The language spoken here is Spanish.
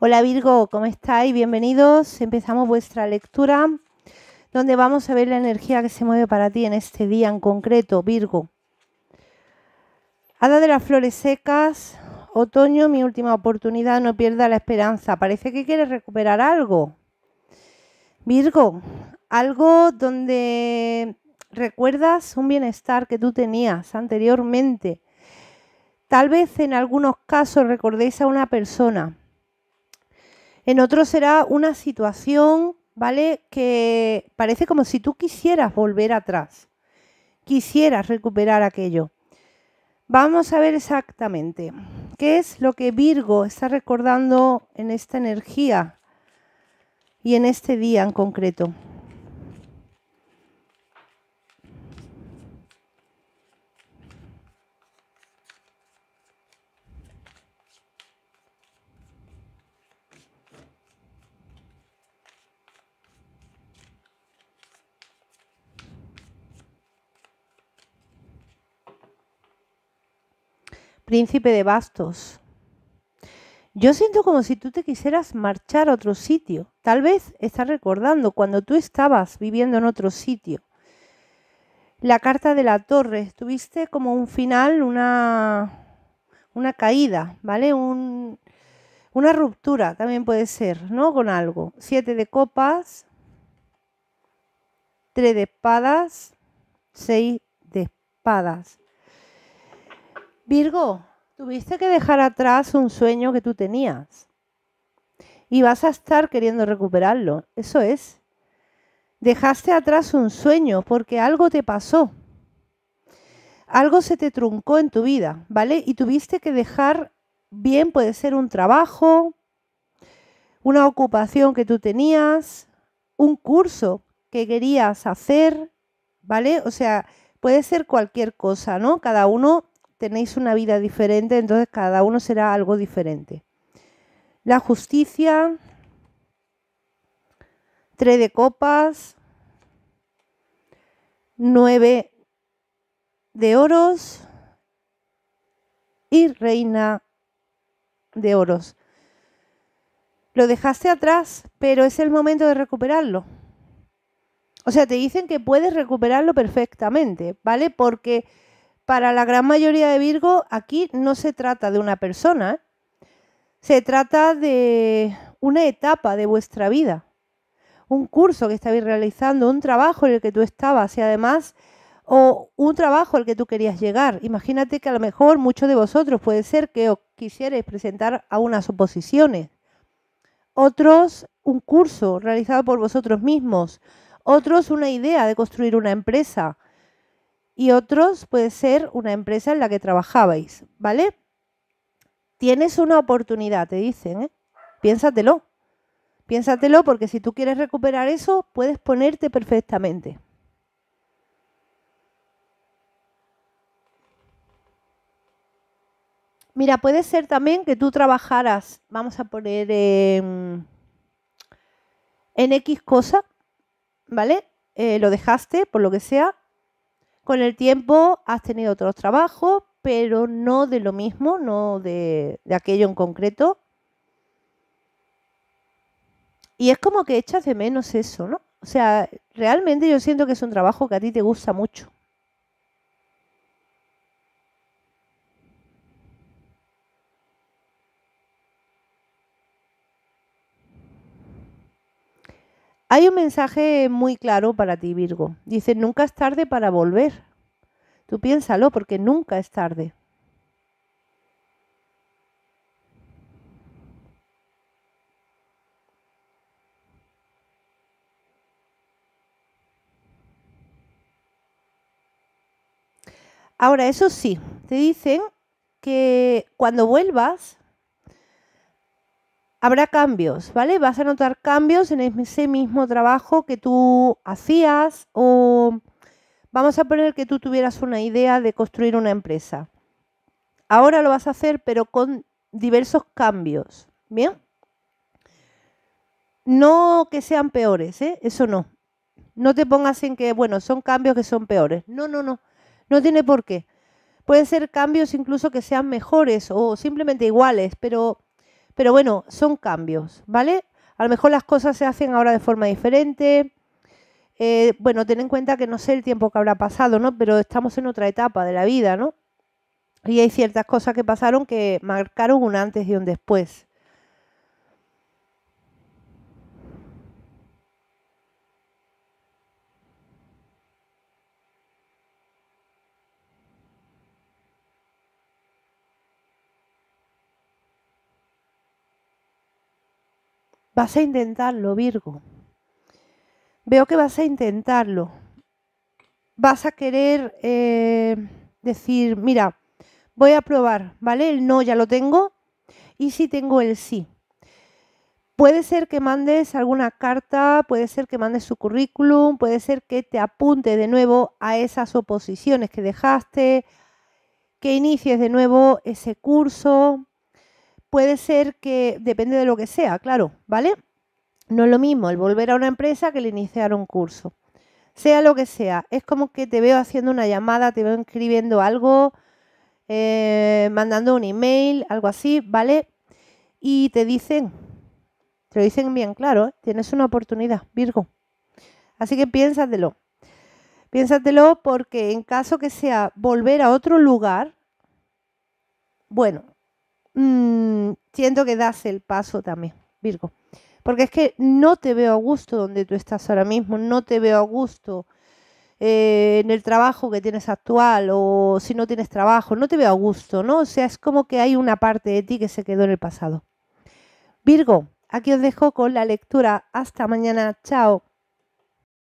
Hola Virgo, ¿cómo estáis? Bienvenidos. Empezamos vuestra lectura donde vamos a ver la energía que se mueve para ti en este día en concreto, Virgo. Hada de las flores secas, otoño, mi última oportunidad, no pierda la esperanza. Parece que quieres recuperar algo. Virgo, algo donde recuerdas un bienestar que tú tenías anteriormente. Tal vez en algunos casos recordéis a una persona en otro será una situación, ¿vale? Que parece como si tú quisieras volver atrás, quisieras recuperar aquello. Vamos a ver exactamente qué es lo que Virgo está recordando en esta energía y en este día en concreto. príncipe de bastos. Yo siento como si tú te quisieras marchar a otro sitio. Tal vez estás recordando cuando tú estabas viviendo en otro sitio. La carta de la torre, tuviste como un final, una, una caída, ¿vale? una ruptura también puede ser, ¿no? Con algo. Siete de copas, tres de espadas, seis de espadas. Virgo, tuviste que dejar atrás un sueño que tú tenías y vas a estar queriendo recuperarlo. Eso es. Dejaste atrás un sueño porque algo te pasó. Algo se te truncó en tu vida, ¿vale? Y tuviste que dejar bien, puede ser un trabajo, una ocupación que tú tenías, un curso que querías hacer, ¿vale? O sea, puede ser cualquier cosa, ¿no? Cada uno tenéis una vida diferente, entonces cada uno será algo diferente. La justicia, tres de copas, nueve de oros y reina de oros. Lo dejaste atrás, pero es el momento de recuperarlo. O sea, te dicen que puedes recuperarlo perfectamente, ¿vale? Porque para la gran mayoría de Virgo, aquí no se trata de una persona, se trata de una etapa de vuestra vida, un curso que estabais realizando, un trabajo en el que tú estabas y además, o un trabajo al que tú querías llegar. Imagínate que a lo mejor muchos de vosotros puede ser que os quisierais presentar a unas oposiciones, otros un curso realizado por vosotros mismos, otros una idea de construir una empresa y otros puede ser una empresa en la que trabajabais, ¿vale? Tienes una oportunidad, te dicen, ¿eh? piénsatelo. Piénsatelo porque si tú quieres recuperar eso, puedes ponerte perfectamente. Mira, puede ser también que tú trabajaras, vamos a poner en X cosa, ¿vale? Eh, lo dejaste, por lo que sea, con el tiempo has tenido otros trabajos, pero no de lo mismo, no de, aquello en concreto. Y es como que echas de menos eso, ¿no? O sea, realmente yo siento que es un trabajo que a ti te gusta mucho. Hay un mensaje muy claro para ti, Virgo. Dice, nunca es tarde para volver. Tú piénsalo, porque nunca es tarde. Ahora, eso sí, te dicen que cuando vuelvas, habrá cambios, ¿vale? Vas a notar cambios en ese mismo trabajo que tú hacías o vamos a poner que tú tuvieras una idea de construir una empresa. Ahora lo vas a hacer pero con diversos cambios, ¿bien? No que sean peores, ¿eh? Eso no. No te pongas en que, bueno, son cambios que son peores. No, no, no. No tiene por qué. Pueden ser cambios incluso que sean mejores o simplemente iguales, pero pero bueno, son cambios, ¿vale? A lo mejor las cosas se hacen ahora de forma diferente. Eh, bueno, ten en cuenta que no sé el tiempo que habrá pasado, ¿no? Pero estamos en otra etapa de la vida, ¿no? Y hay ciertas cosas que pasaron que marcaron un antes y un después. Vas a intentarlo, Virgo. Veo que vas a intentarlo. Vas a querer eh, decir, mira, voy a probar, ¿vale? El no ya lo tengo y si tengo el sí. Puede ser que mandes alguna carta, puede ser que mandes su currículum, puede ser que te apunte de nuevo a esas oposiciones que dejaste, que inicies de nuevo ese curso, puede ser que, depende de lo que sea, claro, ¿vale? No es lo mismo el volver a una empresa que el iniciar un curso. Sea lo que sea, es como que te veo haciendo una llamada, te veo escribiendo algo, eh, mandando un email, algo así, ¿vale? Y te dicen, te lo dicen bien claro, ¿eh? tienes una oportunidad, Virgo. Así que piénsatelo. Piénsatelo porque en caso que sea volver a otro lugar, bueno, Mm, siento que das el paso también, Virgo. Porque es que no te veo a gusto donde tú estás ahora mismo, no te veo a gusto eh, en el trabajo que tienes actual o si no tienes trabajo, no te veo a gusto, ¿no? O sea, es como que hay una parte de ti que se quedó en el pasado. Virgo, aquí os dejo con la lectura. Hasta mañana, chao.